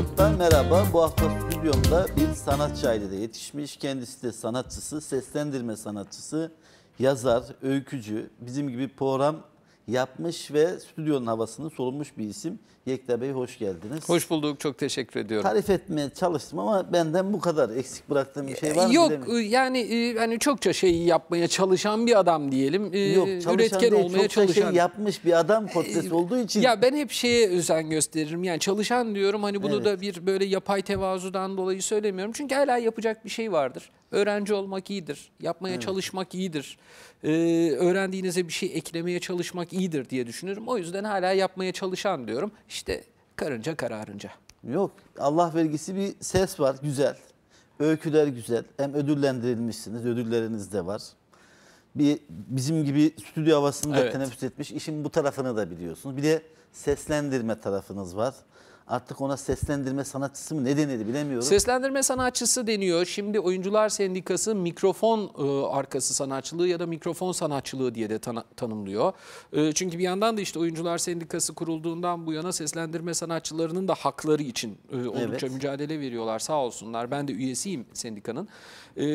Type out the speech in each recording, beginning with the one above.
Not'tan merhaba. Bu hafta stüdyomda bir sanatçı ailede yetişmiş. Kendisi de sanatçısı, seslendirme sanatçısı, yazar, öykücü. Bizim gibi program yapmış ve stüdyonun havasını solunmuş bir isim. Yekta Bey hoş geldiniz. Hoş bulduk. Çok teşekkür ediyorum. Tarif etmeye çalıştım ama benden bu kadar eksik bıraktığım bir şey var mı? Yok e, yani e, hani çokça şey yapmaya çalışan bir adam diyelim. E, Yok çalışan Üretken değil, olmaya çokça şey çalışan. şey yapmış bir adam portresi olduğu için. Ya ben hep şeye özen gösteririm. Yani çalışan diyorum hani bunu evet. da bir böyle yapay tevazudan dolayı söylemiyorum. Çünkü hala yapacak bir şey vardır. Öğrenci olmak iyidir, yapmaya evet. çalışmak iyidir, ee, öğrendiğinize bir şey eklemeye çalışmak iyidir diye düşünüyorum. O yüzden hala yapmaya çalışan diyorum. İşte karınca kararınca. Yok Allah vergisi bir ses var güzel. Öyküler güzel. Hem ödüllendirilmişsiniz, ödülleriniz de var. Bir bizim gibi stüdyo havasında evet. teneffüs etmiş işin bu tarafını da biliyorsunuz. Bir de seslendirme tarafınız var artık ona seslendirme sanatçısı mı ne denedi bilemiyorum. Seslendirme sanatçısı deniyor. Şimdi Oyuncular Sendikası mikrofon e, arkası sanatçılığı ya da mikrofon sanatçılığı diye de tanımlıyor. E, çünkü bir yandan da işte Oyuncular Sendikası kurulduğundan bu yana seslendirme sanatçılarının da hakları için e, oldukça evet. mücadele veriyorlar sağ olsunlar. Ben de üyesiyim sendikanın.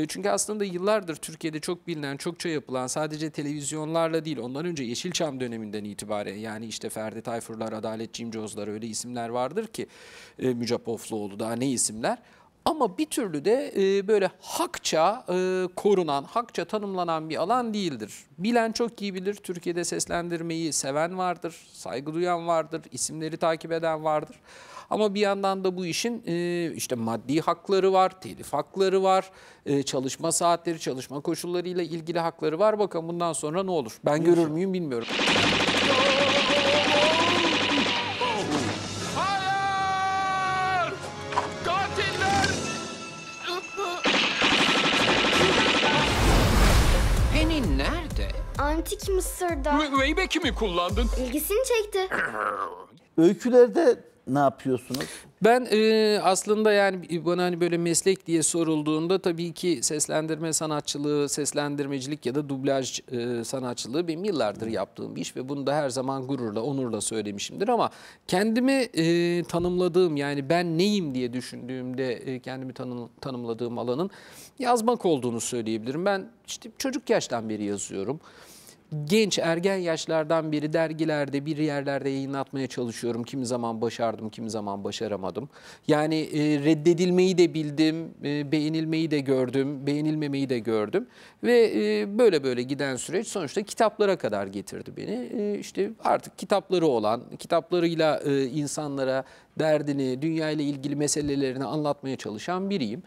çünkü aslında yıllardır Türkiye'de çok bilinen, çokça yapılan sadece televizyonlarla değil ondan önce Yeşilçam döneminden itibaren yani işte Ferdi Tayfurlar, Adalet Cimcozlar öyle isimler vardır vardır ki e, Mücapoğluoğlu daha ne isimler. Ama bir türlü de e, böyle hakça e, korunan, hakça tanımlanan bir alan değildir. Bilen çok iyi bilir, Türkiye'de seslendirmeyi seven vardır, saygı duyan vardır, isimleri takip eden vardır. Ama bir yandan da bu işin e, işte maddi hakları var, telif hakları var, e, çalışma saatleri, çalışma koşullarıyla ilgili hakları var. Bakın bundan sonra ne olur? Ben görür müyüm bilmiyorum. Antik Mısır'da... Re Rayback'i mi kullandın? İlgisini çekti. Öykülerde ne yapıyorsunuz? Ben e, aslında yani bana hani böyle meslek diye sorulduğunda tabii ki seslendirme sanatçılığı, seslendirmecilik ya da dublaj e, sanatçılığı benim yıllardır yaptığım bir iş ve bunu da her zaman gururla, onurla söylemişimdir ama kendimi e, tanımladığım yani ben neyim diye düşündüğümde e, kendimi tanım, tanımladığım alanın yazmak olduğunu söyleyebilirim. Ben işte çocuk yaştan beri yazıyorum genç ergen yaşlardan biri dergilerde bir yerlerde yayınlatmaya çalışıyorum. Kimi zaman başardım, kimi zaman başaramadım. Yani e, reddedilmeyi de bildim, e, beğenilmeyi de gördüm, beğenilmemeyi de gördüm. Ve e, böyle böyle giden süreç sonuçta kitaplara kadar getirdi beni. E, işte artık kitapları olan, kitaplarıyla e, insanlara derdini, dünyayla ilgili meselelerini anlatmaya çalışan biriyim.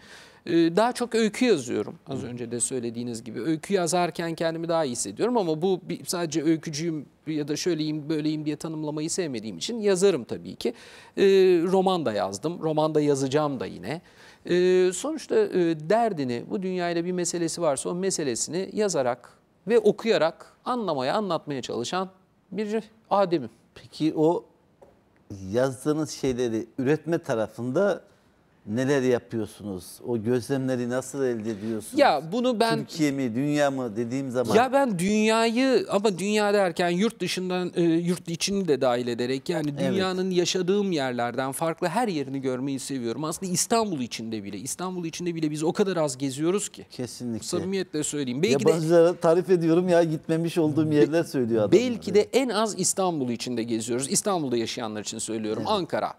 Ee, daha çok öykü yazıyorum. Az önce de söylediğiniz gibi. Öykü yazarken kendimi daha iyi hissediyorum ama bu sadece öykücüyüm ya da şöyleyim böyleyim diye tanımlamayı sevmediğim için yazarım tabii ki. Ee, roman da yazdım. Roman da yazacağım da yine. Ee, sonuçta e, derdini, bu dünyayla bir meselesi varsa o meselesini yazarak ve okuyarak anlamaya, anlatmaya çalışan bir ademim. Peki o yazdığınız şeyleri üretme tarafında neler yapıyorsunuz? O gözlemleri nasıl elde ediyorsunuz? Ya bunu ben Türkiye mi, dünya mı dediğim zaman. Ya ben dünyayı ama dünya derken yurt dışından e, yurt içini de dahil ederek yani dünyanın evet. yaşadığım yerlerden farklı her yerini görmeyi seviyorum. Aslında İstanbul içinde bile İstanbul içinde bile biz o kadar az geziyoruz ki. Kesinlikle. Samimiyetle söyleyeyim. Belki Yabancılara de, tarif ediyorum ya gitmemiş olduğum yerler söylüyor adam. Belki de en az İstanbul içinde geziyoruz. İstanbul'da yaşayanlar için söylüyorum. Evet. Ankara,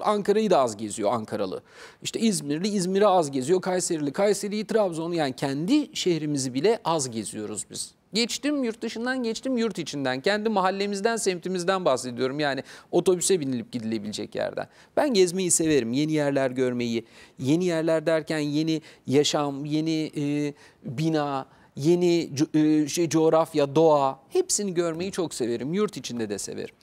Ankara'yı da az geziyor Ankaralı. İşte İzmirli İzmir'i az geziyor. Kayserili Kayseri'yi, Trabzon'u yani kendi şehrimizi bile az geziyoruz biz. Geçtim yurt dışından geçtim yurt içinden. Kendi mahallemizden, semtimizden bahsediyorum. Yani otobüse binilip gidilebilecek yerden. Ben gezmeyi severim. Yeni yerler görmeyi. Yeni yerler derken yeni yaşam, yeni e, bina, yeni e, şey, coğrafya, doğa hepsini görmeyi çok severim. Yurt içinde de severim.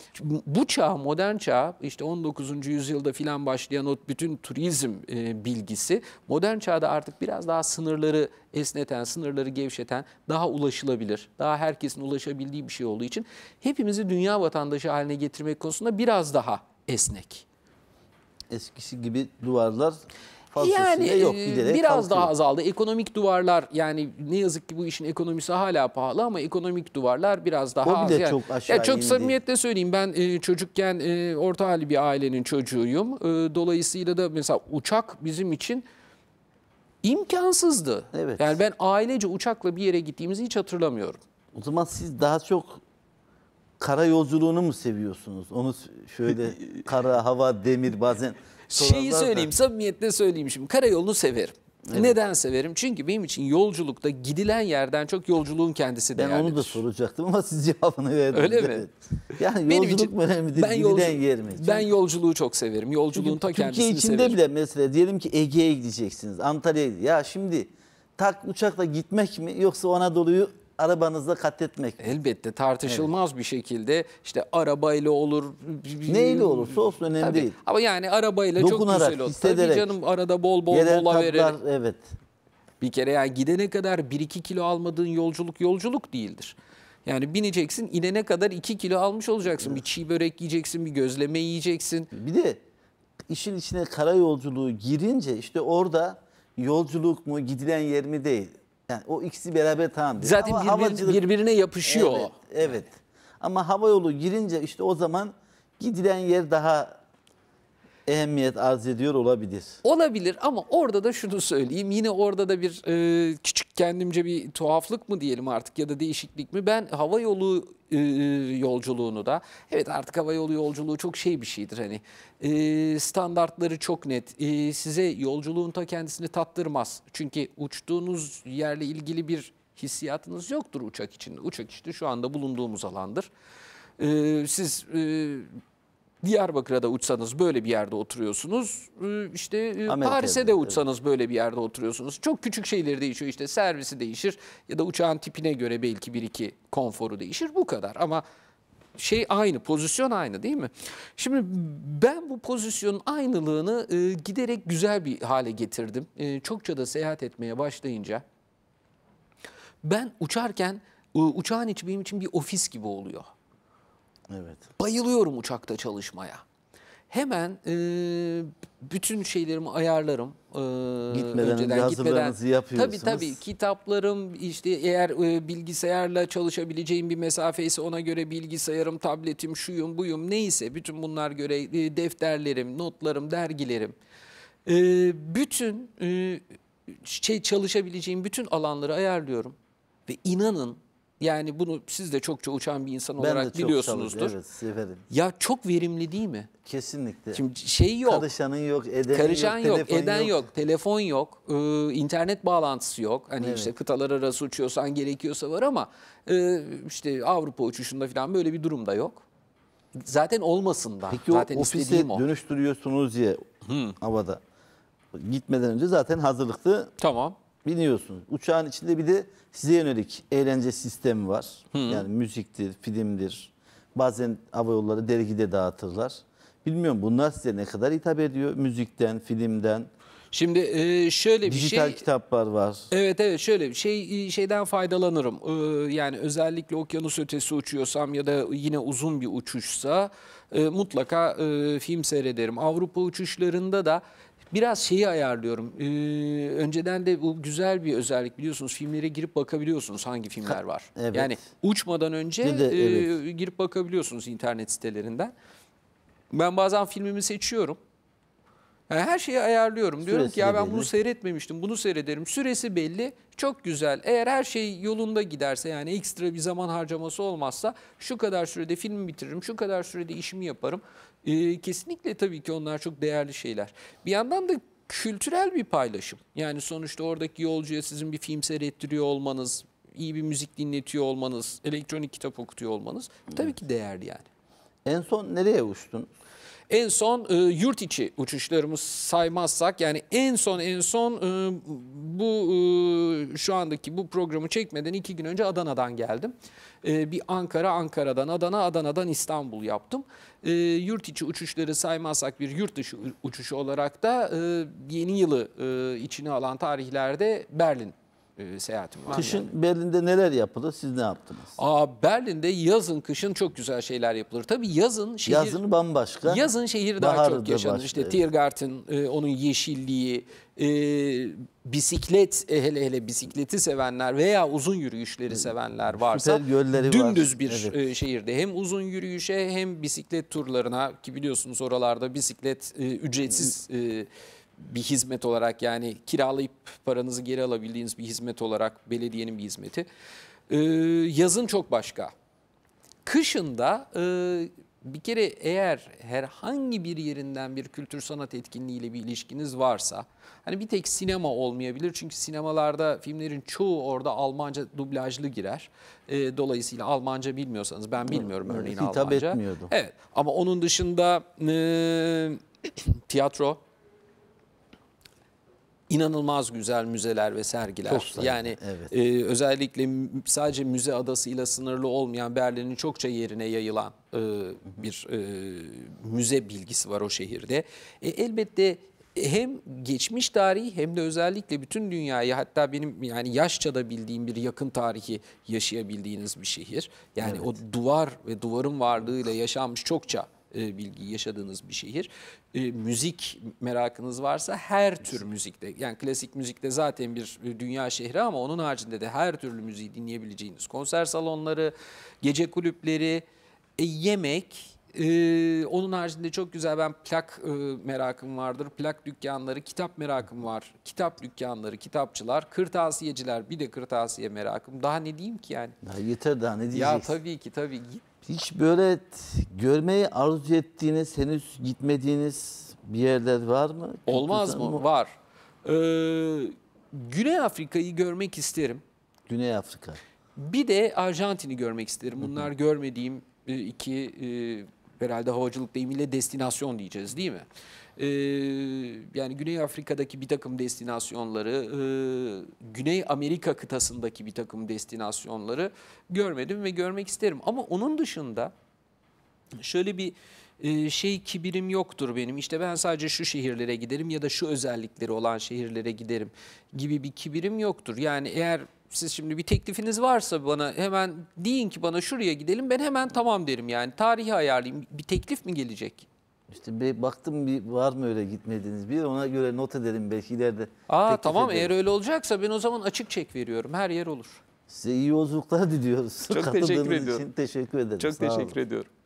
Bu çağ, modern çağ işte 19. yüzyılda filan başlayan o bütün turizm e, bilgisi modern çağda artık biraz daha sınırları esneten, sınırları gevşeten, daha ulaşılabilir, daha herkesin ulaşabildiği bir şey olduğu için hepimizi dünya vatandaşı haline getirmek konusunda biraz daha esnek. Eskisi gibi duvarlar Fazlasıyla yani, yok. Giderek e, biraz kalkıyor. daha azaldı. Ekonomik duvarlar yani ne yazık ki bu işin ekonomisi hala pahalı ama ekonomik duvarlar biraz daha az. O çok aşağı yani, Çok indi. samimiyetle söyleyeyim ben e, çocukken e, orta halli bir ailenin çocuğuyum. E, dolayısıyla da mesela uçak bizim için imkansızdı. Evet. Yani ben ailece uçakla bir yere gittiğimizi hiç hatırlamıyorum. O zaman siz daha çok kara yolculuğunu mu seviyorsunuz? Onu şöyle kara, hava, demir bazen Şeyi söyleyeyim, samimiyetle söyleyeyim şimdi. Karayolunu severim. Evet. Neden severim? Çünkü benim için yolculukta gidilen yerden çok yolculuğun kendisi değerli. Ben onu da soracaktım ama siz cevabını verdiniz. Öyle mi? Yani yolculuk için, önemli değil, gidilen yolcu, yer mi? Çünkü, ben yolculuğu çok severim. Yolculuğun ta Türkiye kendisini Türkiye içinde bile mesela diyelim ki Ege'ye gideceksiniz, Antalya'ya Ya şimdi tak uçakla gitmek mi yoksa Anadolu'yu arabanızda katletmek. Elbette tartışılmaz evet. bir şekilde işte arabayla olur. Neyle olursa olsun önemli Tabii. değil. Ama yani arabayla Dokunarak, çok güzel olur. Hissederek, Tabii canım arada bol bol mola verir. Evet. Bir kere yani gidene kadar 1-2 kilo almadığın yolculuk yolculuk değildir. Yani bineceksin inene kadar 2 kilo almış olacaksın. Bir çiğ börek yiyeceksin, bir gözleme yiyeceksin. Bir de işin içine kara yolculuğu girince işte orada yolculuk mu gidilen yer mi değil. Yani o ikisi beraber tamam. Diyor. Zaten Ama birbirine, birbirine yapışıyor. Evet, evet. Ama yolu girince işte o zaman gidilen yer daha ehemmiyet arz ediyor olabilir. Olabilir ama orada da şunu söyleyeyim. Yine orada da bir e, küçük kendimce bir tuhaflık mı diyelim artık ya da değişiklik mi? Ben hava yolu ee, e, yolculuğunu da. Evet artık hava yolu yolculuğu çok şey bir şeydir hani. E, standartları çok net. E, size yolculuğun ta kendisini tattırmaz. Çünkü uçtuğunuz yerle ilgili bir hissiyatınız yoktur uçak içinde. Uçak işte şu anda bulunduğumuz alandır. E, siz e, Diyarbakır'a da uçsanız böyle bir yerde oturuyorsunuz. Ee, işte e, Paris'e de uçsanız böyle bir yerde oturuyorsunuz. Çok küçük şeyleri değişiyor. işte servisi değişir ya da uçağın tipine göre belki bir iki konforu değişir. Bu kadar ama şey aynı, pozisyon aynı değil mi? Şimdi ben bu pozisyonun aynılığını e, giderek güzel bir hale getirdim. E, çokça da seyahat etmeye başlayınca ben uçarken uçağın içi benim için bir ofis gibi oluyor. Evet. Bayılıyorum uçakta çalışmaya. Hemen e, bütün şeylerimi ayarlarım. E, gitmeden önceden, gitmeden. yapıyorsunuz. Tabii tabii kitaplarım işte eğer e, bilgisayarla çalışabileceğim bir mesafe ise ona göre bilgisayarım, tabletim, şuyum, buyum neyse bütün bunlar göre e, defterlerim, notlarım, dergilerim. E, bütün e, şey çalışabileceğim bütün alanları ayarlıyorum ve inanın yani bunu siz de çokça uçan bir insan ben olarak biliyorsunuzdur. Çalışıyor. Evet, severim. Ya çok verimli değil mi? Kesinlikle. Şimdi şey yok. Karışanın yok, edeni Karışan yok, yok eden yok. yok, telefon yok, e, internet bağlantısı yok. Hani evet. işte kıtalar arası uçuyorsan gerekiyorsa var ama e, işte Avrupa uçuşunda falan böyle bir durum da yok. Zaten olmasın da. Peki zaten o ofise o. dönüştürüyorsunuz diye hmm. havada. Gitmeden önce zaten hazırlıklı. Tamam. Biniyorsunuz. Uçağın içinde bir de size yönelik eğlence sistemi var. Hı. Yani müziktir, filmdir. Bazen hava yolları dergide dağıtırlar. Bilmiyorum bunlar size ne kadar hitap ediyor müzikten, filmden. Şimdi e, şöyle bir Dijital şey. Dijital kitaplar var. Evet evet şöyle bir şey e, şeyden faydalanırım. Ee, yani özellikle okyanus ötesi uçuyorsam ya da yine uzun bir uçuşsa e, mutlaka e, film seyrederim. Avrupa uçuşlarında da Biraz şeyi ayarlıyorum. Ee, önceden de bu güzel bir özellik biliyorsunuz. Filmlere girip bakabiliyorsunuz hangi filmler var. Evet. Yani uçmadan önce de, e, evet. e, girip bakabiliyorsunuz internet sitelerinden. Ben bazen filmimi seçiyorum. Yani her şeyi ayarlıyorum. Süresi Diyorum ki ya ben belli. bunu seyretmemiştim. Bunu seyrederim. Süresi belli. Çok güzel. Eğer her şey yolunda giderse yani ekstra bir zaman harcaması olmazsa şu kadar sürede filmi bitiririm. Şu kadar sürede işimi yaparım. E, kesinlikle tabii ki onlar çok değerli şeyler. Bir yandan da kültürel bir paylaşım. Yani sonuçta oradaki yolcuya sizin bir film seyrettiriyor olmanız, iyi bir müzik dinletiyor olmanız, elektronik kitap okutuyor olmanız tabii ki değerli yani. En son nereye uçtun? En son e, yurt içi uçuşlarımız saymazsak yani en son en son e, bu e, şu andaki bu programı çekmeden iki gün önce Adana'dan geldim. Ee, bir Ankara, Ankara'dan Adana, Adana'dan İstanbul yaptım. Ee, yurt içi uçuşları saymazsak bir yurt dışı uçuşu olarak da e, yeni yılı e, içine alan tarihlerde Berlin e, seyahatim var. Kışın yani. Berlin'de neler yapılır? Siz ne yaptınız? Aa, Berlin'de yazın, kışın çok güzel şeyler yapılır. Tabii yazın şehir... Yazın bambaşka. Yazın şehir daha çok yaşanır. Başka, işte evet. Tiergarten, e, onun yeşilliği, e, bisiklet e, hele hele bisikleti sevenler veya uzun yürüyüşleri sevenler varsa Süper gölleri dümdüz var. bir evet. E, şehirde hem uzun yürüyüşe hem bisiklet turlarına ki biliyorsunuz oralarda bisiklet e, ücretsiz e, bir hizmet olarak yani kiralayıp paranızı geri alabildiğiniz bir hizmet olarak belediyenin bir hizmeti. Ee, yazın çok başka. Kışında e, bir kere eğer herhangi bir yerinden bir kültür sanat etkinliğiyle bir ilişkiniz varsa hani bir tek sinema olmayabilir çünkü sinemalarda filmlerin çoğu orada Almanca dublajlı girer. E, dolayısıyla Almanca bilmiyorsanız ben bilmiyorum örneğin Hitap Almanca. Hitap etmiyordu. Evet ama onun dışında e, tiyatro inanılmaz güzel müzeler ve sergiler. Çok Yani evet. e, özellikle sadece müze adasıyla sınırlı olmayan Berlin'in çokça yerine yayılan e, bir e, müze bilgisi var o şehirde. E, elbette hem geçmiş tarihi hem de özellikle bütün dünyayı hatta benim yani yaşça da bildiğim bir yakın tarihi yaşayabildiğiniz bir şehir. Yani evet. o duvar ve duvarın varlığıyla yaşanmış çokça e, bilgiyi yaşadığınız bir şehir. E, müzik merakınız varsa her tür müzikte yani klasik müzikte zaten bir dünya şehri ama onun haricinde de her türlü müziği dinleyebileceğiniz konser salonları, gece kulüpleri, e, yemek, ee, onun haricinde çok güzel ben plak e, merakım vardır. Plak dükkanları, kitap merakım var. Kitap dükkanları, kitapçılar, kırtasiyeciler bir de kırtasiye merakım. Daha ne diyeyim ki yani? Ya yeter daha ne diyeceksin? Ya tabii ki tabii. Git hiç böyle görmeyi arzu ettiğiniz, henüz gitmediğiniz bir yerler var mı? Olmaz mı? mı? Var. Ee, Güney Afrika'yı görmek isterim. Güney Afrika. Bir de Arjantin'i görmek isterim. Bunlar görmediğim e, iki e, herhalde havacılık deyimiyle destinasyon diyeceğiz değil mi? e, yani Güney Afrika'daki bir takım destinasyonları, e, Güney Amerika kıtasındaki bir takım destinasyonları görmedim ve görmek isterim. Ama onun dışında şöyle bir e, şey kibirim yoktur benim. İşte ben sadece şu şehirlere giderim ya da şu özellikleri olan şehirlere giderim gibi bir kibirim yoktur. Yani eğer siz şimdi bir teklifiniz varsa bana hemen deyin ki bana şuraya gidelim ben hemen tamam derim. Yani tarihi ayarlayayım bir teklif mi gelecek? İşte bir baktım bir var mı öyle gitmediğiniz bir ona göre not edelim belki ileride. Aa tamam edelim. eğer öyle olacaksa ben o zaman açık çek veriyorum. Her yer olur. Size iyi yolculuklar diliyoruz. Çok teşekkür ediyorum. için teşekkür ederim. Çok Sağ teşekkür olun. ediyorum.